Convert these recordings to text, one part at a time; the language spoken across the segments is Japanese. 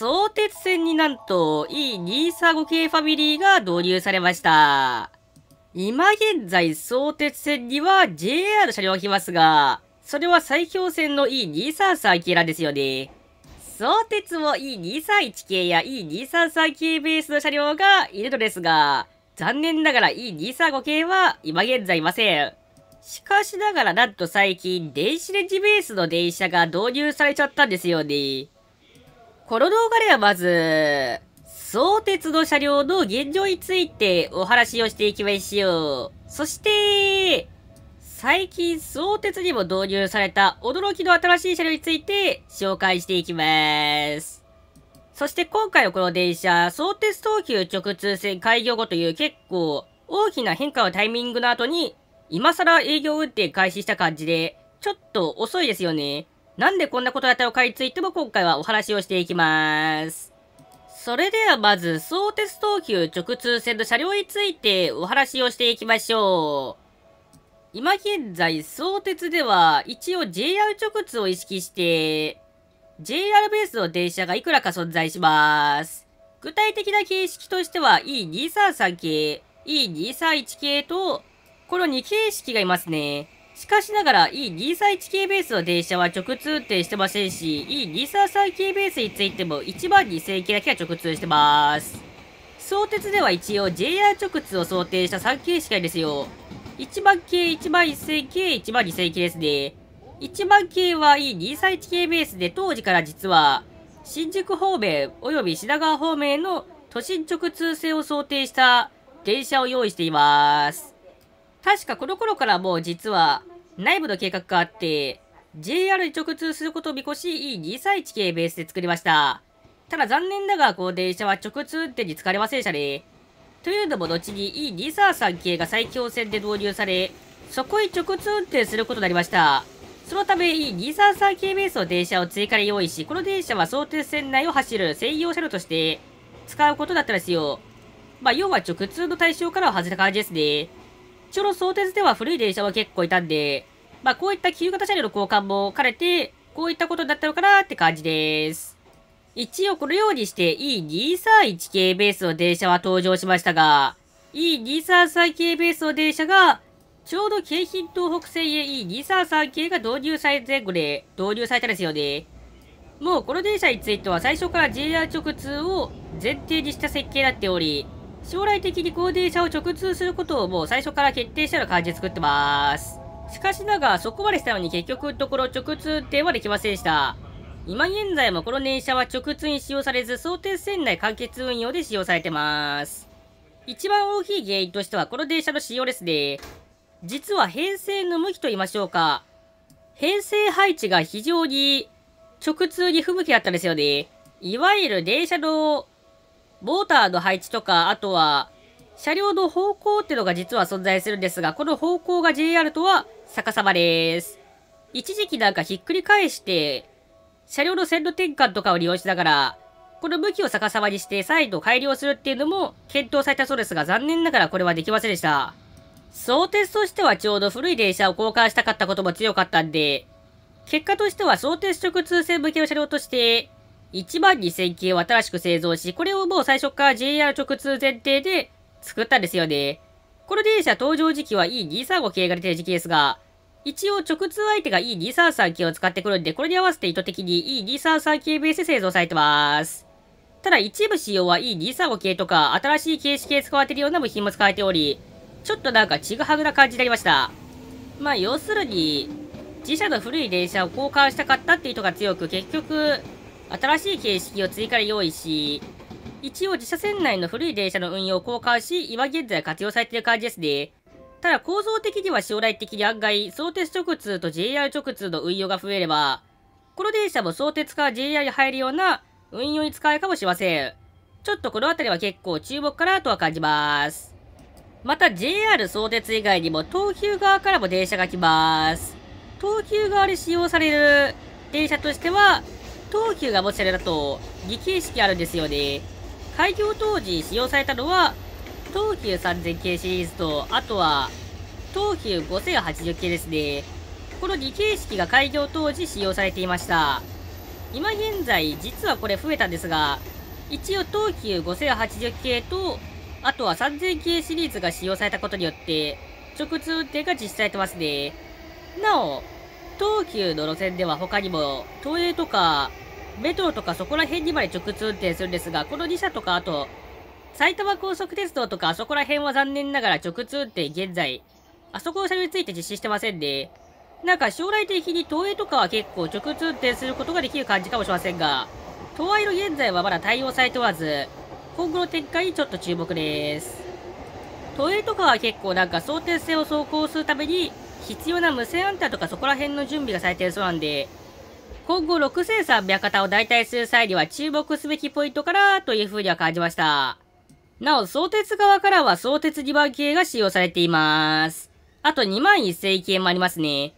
相鉄線になんと E235 系ファミリーが導入されました。今現在相鉄線には JR 車両が来ますが、それは最強線の E233 系なんですよね。相鉄も E231 系や E233 系ベースの車両がいるのですが、残念ながら E235 系は今現在いません。しかしながらなんと最近電子レンジベースの電車が導入されちゃったんですよね。この動画ではまず、相鉄の車両の現状についてお話をしていきましょう。そして、最近相鉄にも導入された驚きの新しい車両について紹介していきます。そして今回のこの電車、相鉄東急直通線開業後という結構大きな変化のタイミングの後に、今更営業運転開始した感じで、ちょっと遅いですよね。なんでこんなことやったのかについても今回はお話をしていきます。それではまず、相鉄東急直通線の車両についてお話をしていきましょう。今現在、相鉄では一応 JR 直通を意識して、JR ベースの電車がいくらか存在します。具体的な形式としては E233 系、E231 系と、この2形式がいますね。しかしながら E231 系ベースの電車は直通運転してませんし、E233 系ベースについても1万2000系だけは直通してます。相鉄では一応 JR 直通を想定した3系しかいですよ。1万系、1万1000系、1万2000系ですね。1万系は E231 系ベースで当時から実は、新宿方面及び品川方面の都心直通線を想定した電車を用意しています。確かこの頃からもう実は内部の計画があって、JR に直通することを見越し E231 系ベースで作りました。ただ残念なが、らこの電車は直通運転に疲れませんでしたね。というのも後に E233 系が最強線で導入され、そこへ直通運転することになりました。そのため E233 系ベースの電車を追加で用意し、この電車は相鉄線内を走る専用車両として使うことだったんですよ。まあ、要は直通の対象からは外れた感じですね。ちょろ相鉄では古い電車は結構いたんで、まあこういった旧型車両の交換も兼ねて、こういったことになったのかなって感じです。一応このようにして E231 系ベースの電車は登場しましたが、E233 系ベースの電車が、ちょうど京浜東北線へ E233 系が導入され前後で導入されたんですよね。もうこの電車については最初から JR 直通を前提にした設計になっており、将来的に高齢者を直通することをもう最初から決定したような感じで作ってます。しかしながらそこまでしたのに結局ところ直通ってはできませんでした。今現在もこの電車は直通に使用されず想定線内完結運用で使用されてます。一番大きい原因としてはこの電車の使用ですね。実は編成の向きと言いましょうか。編成配置が非常に直通に不向きだったんですよね。いわゆる電車のモーターの配置とか、あとは、車両の方向ってのが実は存在するんですが、この方向が JR とは逆さまです。一時期なんかひっくり返して、車両の線路転換とかを利用しながら、この向きを逆さまにして再度改良するっていうのも検討されたそうですが、残念ながらこれはできませんでした。相鉄としてはちょうど古い電車を交換したかったことも強かったんで、結果としては相鉄直通線向けの車両として、1万2000系を新しく製造し、これをもう最初から JR 直通前提で作ったんですよね。この電車登場時期は E235 系が出てる時期ですが、一応直通相手が E233 系を使ってくるんで、これに合わせて意図的に E233 系ベースで製造されてます。ただ一部仕様は E235 系とか新しい形式で使われているような部品も使われており、ちょっとなんかちぐはぐな感じになりました。まあ要するに、自社の古い電車を交換したかったっていう人が強く、結局、新しい形式を追加で用意し、一応自社船内の古い電車の運用を交換し、今現在活用されている感じですね。ただ構造的には将来的に案外、相鉄直通と JR 直通の運用が増えれば、この電車も相鉄から JR に入るような運用に使えるかもしれません。ちょっとこの辺りは結構注目かなとは感じます。また JR 相鉄以外にも東急側からも電車が来ます。東急側で使用される電車としては、東急が持ちされたと、儀形式あるんですよね。開業当時使用されたのは、東急3000系シリーズと、あとは、東急5080系ですね。この2形式が開業当時使用されていました。今現在、実はこれ増えたんですが、一応東急5080系と、あとは3000系シリーズが使用されたことによって、直通運転が実施されてますね。なお、東急の路線では他にも、東映とか、メトロとかそこら辺にまで直通運転するんですが、この2社とか、あと、埼玉高速鉄道とか、あそこら辺は残念ながら直通運転現在、あそこの車両について実施してませんね。なんか将来的に東映とかは結構直通運転することができる感じかもしれませんが、東映の現在はまだ対応されておらず、今後の展開にちょっと注目です。東映とかは結構なんか想定性を走行するために、必要な無線アンタとかそこら辺の準備がされているそうなんで、今後6 3 0 0型を代替する際には注目すべきポイントからという風には感じました。なお、相鉄側からは相鉄2番系が使用されています。あと2 1000系もありますね。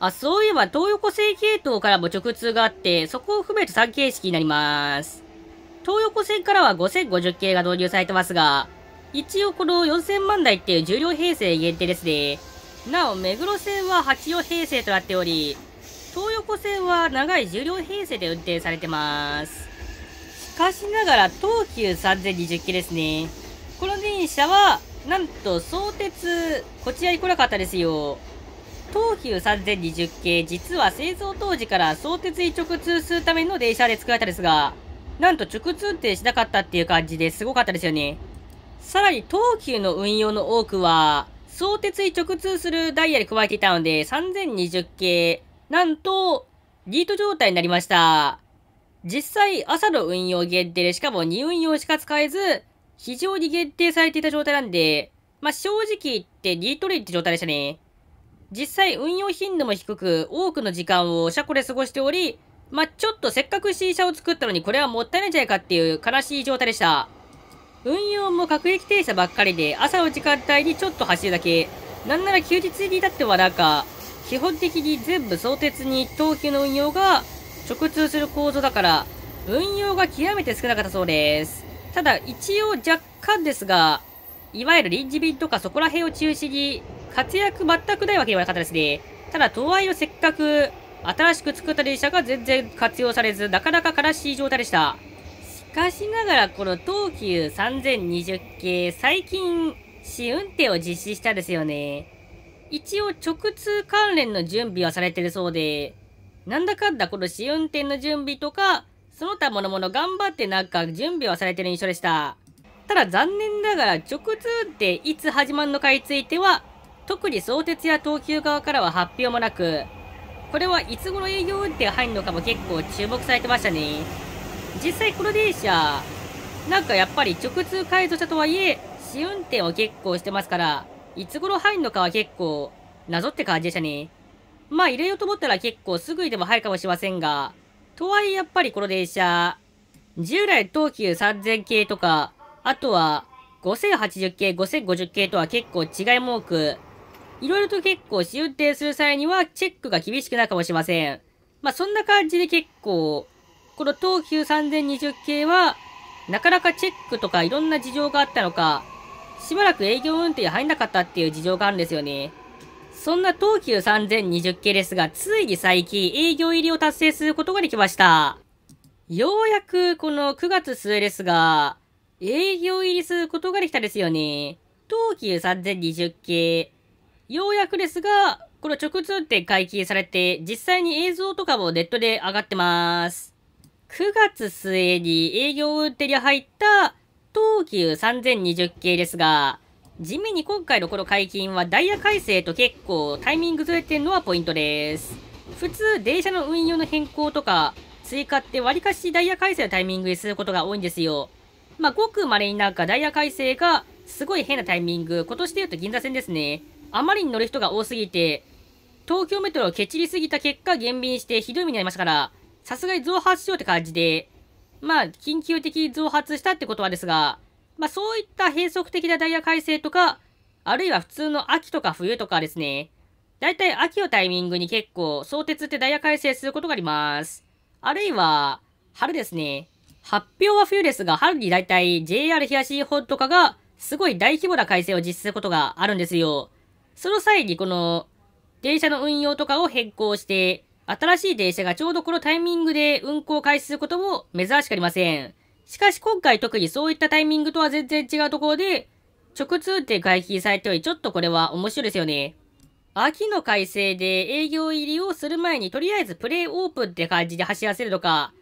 あ、そういえば東横線系統からも直通があって、そこを含めて3形式になります。東横線からは5050系が導入されてますが、一応この4000万台っていう重量編成限定ですね。なお、目黒線は8両編成となっており、東横線は長い10両編成で運転されてます。しかしながら、東急3020系ですね。この電車は、なんと、相鉄、こちらに来なかったですよ。東急3020系、実は製造当時から相鉄に直通するための電車で作られたですが、なんと直通運転しなかったっていう感じですごかったですよね。さらに東急の運用の多くは、相鉄に直通するダイヤに加えていたので、3020系、なんと、リート状態になりました。実際、朝の運用限定で、しかも2運用しか使えず、非常に限定されていた状態なんで、まあ、正直言ってリートレイって状態でしたね。実際、運用頻度も低く、多くの時間を車庫で過ごしており、まあ、ちょっとせっかく C 車を作ったのに、これはもったいないんじゃないかっていう悲しい状態でした。運用も各駅停車ばっかりで、朝の時間帯にちょっと走るだけ。なんなら休日に至ってはなんか、基本的に全部相鉄に東急の運用が直通する構造だから、運用が極めて少なかったそうです。ただ、一応若干ですが、いわゆる臨時便とかそこら辺を中心に、活躍全くないわけではなかったですね。ただ、とはいえせっかく、新しく作った電車が全然活用されず、なかなか悲しい状態でした。かしながらこの東急3020系最近試運転を実施したですよね。一応直通関連の準備はされてるそうで、なんだかんだこの試運転の準備とか、その他ものもの頑張ってなんか準備はされてる印象でした。ただ残念ながら直通っていつ始まるのかについては、特に相鉄や東急側からは発表もなく、これはいつ頃営業運転入るのかも結構注目されてましたね。実際この電車、なんかやっぱり直通改造車とはいえ、試運転を結構してますから、いつ頃入んのかは結構、謎って感じでしたね。まあ入れようと思ったら結構すぐにでも入るかもしれませんが、とはいえやっぱりこの電車、従来東急3000系とか、あとは5080系、5050系とは結構違いも多く、いろいろと結構試運転する際にはチェックが厳しくなるかもしれません。まあそんな感じで結構、この東急3020系は、なかなかチェックとかいろんな事情があったのか、しばらく営業運転入んなかったっていう事情があるんですよね。そんな東急3020系ですが、ついに最近営業入りを達成することができました。ようやくこの9月末ですが、営業入りすることができたですよね。東急3020系。ようやくですが、この直通って解禁されて、実際に映像とかもネットで上がってます。9月末に営業運転に入った東急3020系ですが、地味に今回のこの解禁はダイヤ改正と結構タイミングずれてるのはポイントです。普通、電車の運用の変更とか、追加って割かしダイヤ改正のタイミングにすることが多いんですよ。まあ、ごく稀になんかダイヤ改正がすごい変なタイミング、今年で言うと銀座線ですね。あまりに乗る人が多すぎて、東京メトロを蹴散りすぎた結果減便してひどい目になりましたから、さすがに増発しようって感じで、まあ、緊急的増発したってことはですが、まあ、そういった閉塞的なダイヤ改正とか、あるいは普通の秋とか冬とかですね、だいたい秋をタイミングに結構、相鉄ってダイヤ改正することがあります。あるいは、春ですね。発表は冬ですが、春にだいたい JR 東日本とかが、すごい大規模な改正を実施することがあるんですよ。その際にこの、電車の運用とかを変更して、新しい電車がちょうどこのタイミングで運行開始することも珍しくありません。しかし今回特にそういったタイミングとは全然違うところで、直通って解禁されており、ちょっとこれは面白いですよね。秋の改正で営業入りをする前にとりあえずプレイオープンって感じで走らせるとか、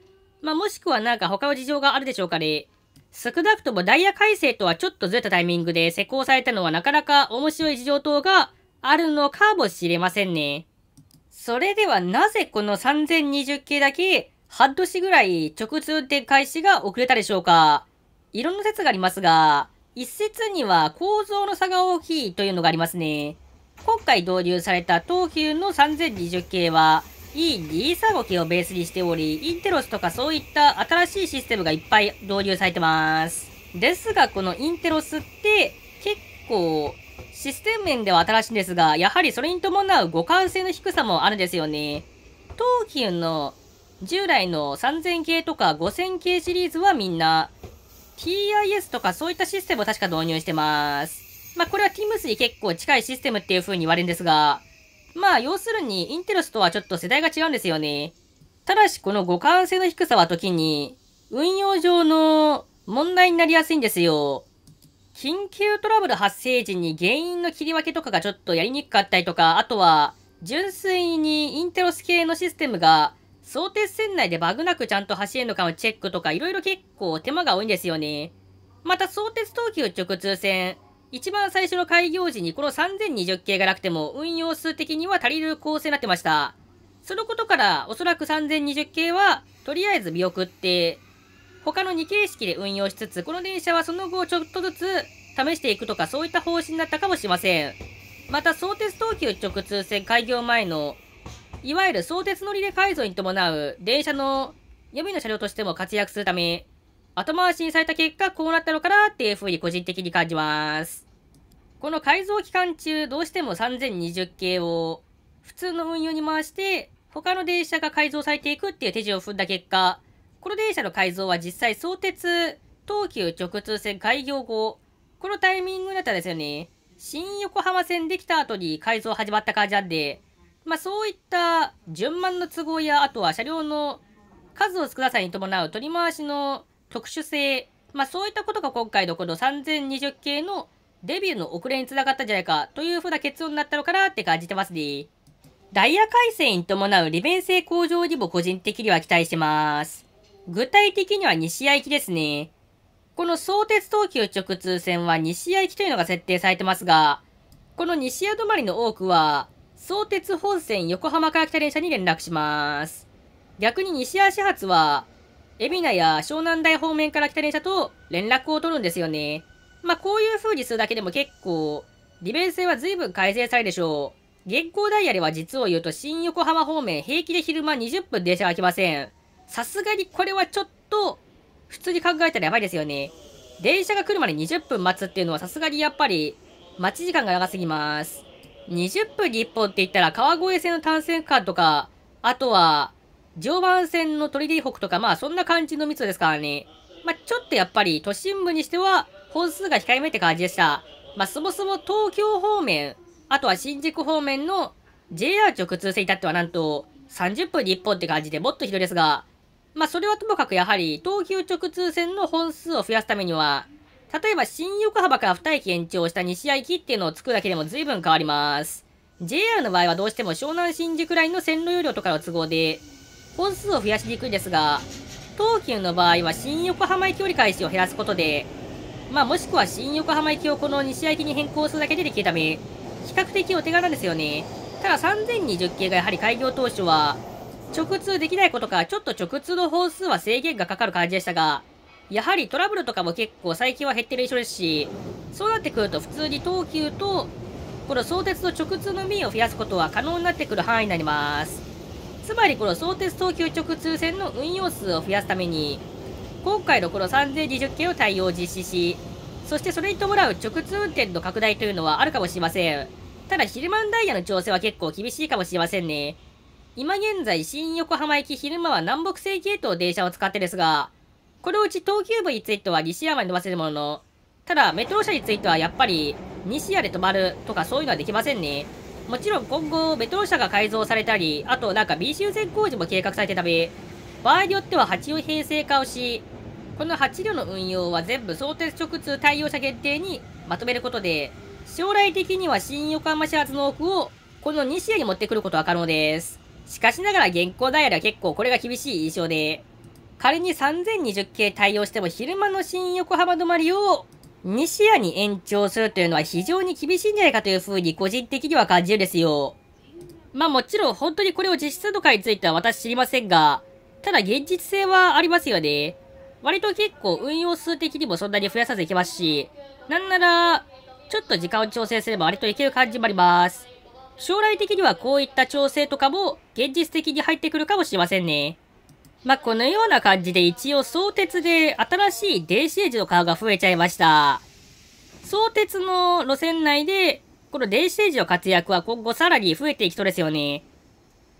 まあ、もしくはなんか他の事情があるでしょうかね。少なくともダイヤ改正とはちょっとずれたタイミングで施行されたのはなかなか面白い事情等があるのかもしれませんね。それではなぜこの3020系だけ半年ぐらい直通で開始が遅れたでしょうかいろんな説がありますが、一説には構造の差が大きいというのがありますね。今回導入された東急の3020系は E235 系をベースにしており、インテロスとかそういった新しいシステムがいっぱい導入されてます。ですが、このインテロスって結構システム面では新しいんですが、やはりそれに伴う互換性の低さもあるんですよね。東急の従来の3000系とか5000系シリーズはみんな TIS とかそういったシステムを確か導入してます。まあこれは t ィ m s に結構近いシステムっていう風に言われるんですが、まあ要するにインテロスとはちょっと世代が違うんですよね。ただしこの互換性の低さは時に運用上の問題になりやすいんですよ。緊急トラブル発生時に原因の切り分けとかがちょっとやりにくかったりとか、あとは、純粋にインテロス系のシステムが、相鉄線内でバグなくちゃんと走れるのかのチェックとか、いろいろ結構手間が多いんですよね。また、相鉄東急直通線、一番最初の開業時にこの3020系がなくても、運用数的には足りる構成になってました。そのことから、おそらく3020系は、とりあえず見送って、他の2形式で運用しつつ、この電車はその後ちょっとずつ試していくとかそういった方針だったかもしれません。また、相鉄東急直通線開業前の、いわゆる相鉄乗り入れ改造に伴う電車の予備の車両としても活躍するため、後回しにされた結果こうなったのかなっていう風に個人的に感じます。この改造期間中、どうしても3020系を普通の運用に回して、他の電車が改造されていくっていう手順を踏んだ結果、この電車の改造は実際相鉄、東急直通線開業後、このタイミングだったんですよね。新横浜線できた後に改造始まった感じなんで、まあそういった順番の都合や、あとは車両の数を少なさに伴う取り回しの特殊性、まあそういったことが今回のこの3020系のデビューの遅れにつながったんじゃないかというふうな結論になったのかなって感じてますね。ダイヤ改正に伴う利便性向上にも個人的には期待してます。具体的には2試合きですね。この相鉄東急直通線は2試合きというのが設定されてますが、この2試合止まりの多くは、相鉄本線横浜から来た電車に連絡します。逆に西足発は、海老名や湘南台方面から来た電車と連絡を取るんですよね。まあ、こういう風にするだけでも結構、利便性は随分改善されるでしょう。月光ダイヤでは実を言うと新横浜方面平気で昼間20分電車が来ません。さすがにこれはちょっと、普通に考えたらやばいですよね。電車が来るまで20分待つっていうのはさすがにやっぱり、待ち時間が長すぎます。20分に1本って言ったら、川越線の単線区間とか、あとは、常磐線の鳥で北とか、まあそんな感じの密度ですからね。まあちょっとやっぱり都心部にしては、本数が控えめって感じでした。まあそもそも東京方面、あとは新宿方面の JR 直通線至ってはなんと30分に1本って感じでもっとひどいですが、まあ、それはともかくやはり、東急直通線の本数を増やすためには、例えば新横浜から2駅延長した西試合っていうのを作るだけでも随分変わります。JR の場合はどうしても湘南新宿ラインの線路容量とかの都合で、本数を増やしにくいですが、東急の場合は新横浜駅折り返しを減らすことで、まあもしくは新横浜駅をこの西駅に変更するだけでできるため、比較的お手軽ですよね。ただ3020系がやはり開業当初は、直通できないことか、ちょっと直通の本数は制限がかかる感じでしたが、やはりトラブルとかも結構最近は減ってる印象ですし、そうなってくると普通に東急と、この相鉄の直通の便を増やすことは可能になってくる範囲になります。つまりこの相鉄東急直通線の運用数を増やすために、今回のこの3020件を対応実施し、そしてそれに伴う直通運転の拡大というのはあるかもしれません。ただ、ヒルマンダイヤの調整は結構厳しいかもしれませんね。今現在新横浜駅昼間は南北西系統電車を使ってですが、このうち東急部については西山に伸ばせるものの、ただメトロ車についてはやっぱり西屋で止まるとかそういうのはできませんね。もちろん今後メトロ車が改造されたり、あとなんか B 修正工事も計画されてたべ。場合によっては8両平成化をし、この8両の運用は全部相鉄直通対応者限定にまとめることで、将来的には新横浜市発の奥をこの西屋に持ってくることは可能です。しかしながら現行ダイヤルは結構これが厳しい印象で、仮に3020系対応しても昼間の新横浜止まりを2視に延長するというのは非常に厳しいんじゃないかという風に個人的には感じるですよ。まあもちろん本当にこれを実施するのかについては私知りませんが、ただ現実性はありますよね。割と結構運用数的にもそんなに増やさずいけますし、なんなら、ちょっと時間を調整すれば割といける感じもあります。将来的にはこういった調整とかも現実的に入ってくるかもしれませんね。まあ、このような感じで一応相鉄で新しい電子エージのカーが増えちゃいました。相鉄の路線内で、この電子エージの活躍は今後さらに増えていきそうですよね。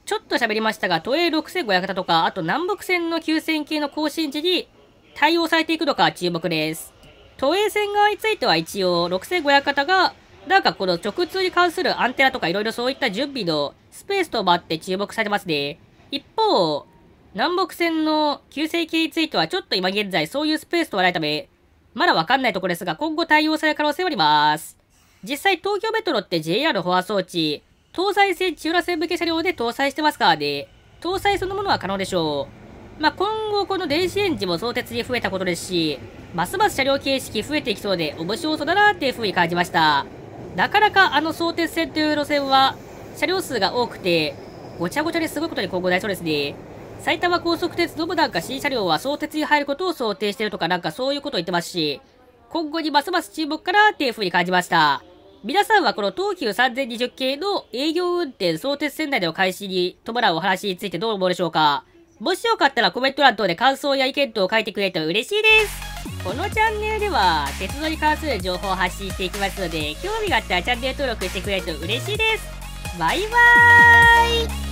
ちょっと喋りましたが、都営6500型とか、あと南北線の9000系の更新時に対応されていくのか注目です。都営線側については一応6500型がなんかこの直通に関するアンテナとかいろいろそういった準備のスペースともあって注目されますね。一方、南北線の急性系についてはちょっと今現在そういうスペースとはないため、まだわかんないところですが今後対応される可能性はあります。実際東京メトロって JR 飽ア装置、東西線千浦線向け車両で搭載してますからね、搭載そのものは可能でしょう。まあ、今後この電子レンジも相鉄に増えたことですし、ますます車両形式増えていきそうで面白そうだなっていう風に感じました。なかなかあの相鉄線という路線は車両数が多くて、ごちゃごちゃですごいことに今後なりそうですね。埼玉高速鉄道もなんか新車両は相鉄に入ることを想定してるとかなんかそういうことを言ってますし、今後にますます注目かなっていう風に感じました。皆さんはこの東急3020系の営業運転相鉄線内での開始に伴うお話についてどう思うでしょうかもしよかったらコメント欄等で感想や意見等を書いてくれると嬉しいですこのチャンネルでは、鉄道に関する情報を発信していきますので、興味があったらチャンネル登録してくれると嬉しいです。バイバーイ